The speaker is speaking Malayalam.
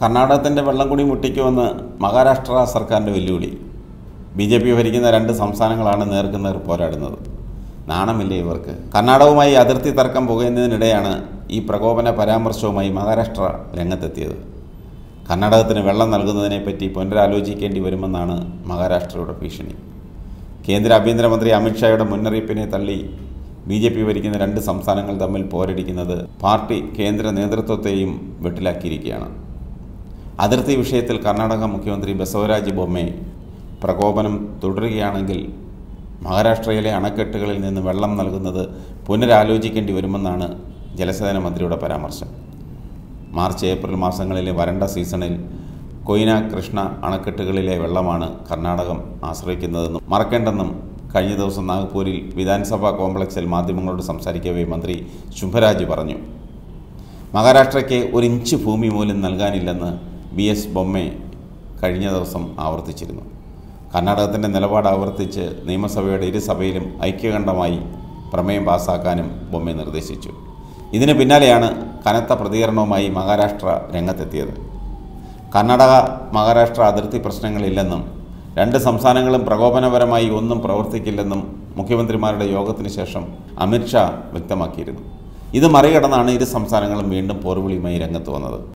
കർണാടകത്തിൻ്റെ വെള്ളം കൂടി മുട്ടിക്കുമെന്ന് മഹാരാഷ്ട്ര സർക്കാരിൻ്റെ വെല്ലുവിളി ബി ജെ പി ഭരിക്കുന്ന രണ്ട് സംസ്ഥാനങ്ങളാണ് നേർക്കുനേർ പോരാടുന്നത് നാണമില്ലേ ഇവർക്ക് കർണാടകവുമായി അതിർത്തി തർക്കം പുകയുന്നതിനിടെയാണ് ഈ പ്രകോപന പരാമർശവുമായി മഹാരാഷ്ട്ര രംഗത്തെത്തിയത് കർണാടകത്തിന് വെള്ളം നൽകുന്നതിനെപ്പറ്റി പുനരാലോചിക്കേണ്ടി വരുമെന്നാണ് മഹാരാഷ്ട്രയുടെ ഭീഷണി കേന്ദ്ര ആഭ്യന്തരമന്ത്രി അമിത്ഷായുടെ മുന്നറിയിപ്പിനെ തള്ളി ബി ജെ പി ഭരിക്കുന്ന രണ്ട് സംസ്ഥാനങ്ങൾ തമ്മിൽ പോരടിക്കുന്നത് പാർട്ടി കേന്ദ്ര നേതൃത്വത്തെയും വെട്ടിലാക്കിയിരിക്കുകയാണ് അതിർത്തി വിഷയത്തിൽ കർണാടക മുഖ്യമന്ത്രി ബസവരാജ് ബൊമ്മെ പ്രകോപനം തുടരുകയാണെങ്കിൽ മഹാരാഷ്ട്രയിലെ അണക്കെട്ടുകളിൽ നിന്ന് വെള്ളം നൽകുന്നത് പുനരാലോചിക്കേണ്ടി വരുമെന്നാണ് ജലസേചന മന്ത്രിയുടെ പരാമർശം മാർച്ച് ഏപ്രിൽ മാസങ്ങളിലെ വരണ്ട സീസണിൽ കൊയ്ന കൃഷ്ണ അണക്കെട്ടുകളിലെ വെള്ളമാണ് കർണാടകം ആശ്രയിക്കുന്നതെന്നും മറക്കേണ്ടെന്നും കഴിഞ്ഞ ദിവസം നാഗ്പൂരിൽ വിധാനസഭാ കോംപ്ലക്സിൽ മാധ്യമങ്ങളോട് സംസാരിക്കവേ മന്ത്രി ശുഭരാജ് പറഞ്ഞു മഹാരാഷ്ട്രയ്ക്ക് ഒരു ഇഞ്ച് ഭൂമി പോലും നൽകാനില്ലെന്ന് ബി എസ് ബൊമ്മെ കഴിഞ്ഞ ദിവസം ആവർത്തിച്ചിരുന്നു കർണാടകത്തിൻ്റെ നിലപാട് ആവർത്തിച്ച് നിയമസഭയുടെ ഇരുസഭയിലും ഐക്യകണ്ഠമായി പ്രമേയം പാസാക്കാനും ബൊമ്മെ നിർദ്ദേശിച്ചു ഇതിന് പിന്നാലെയാണ് കനത്ത പ്രതികരണവുമായി മഹാരാഷ്ട്ര രംഗത്തെത്തിയത് കർണാടക മഹാരാഷ്ട്ര അതിർത്തി പ്രശ്നങ്ങളില്ലെന്നും രണ്ട് സംസ്ഥാനങ്ങളും പ്രകോപനപരമായി ഒന്നും പ്രവർത്തിക്കില്ലെന്നും മുഖ്യമന്ത്രിമാരുടെ യോഗത്തിന് ശേഷം അമിത്ഷാ വ്യക്തമാക്കിയിരുന്നു ഇത് മറികടന്നാണ് ഇരു സംസ്ഥാനങ്ങളും വീണ്ടും പോർവിളിയുമായി രംഗത്ത് വന്നത്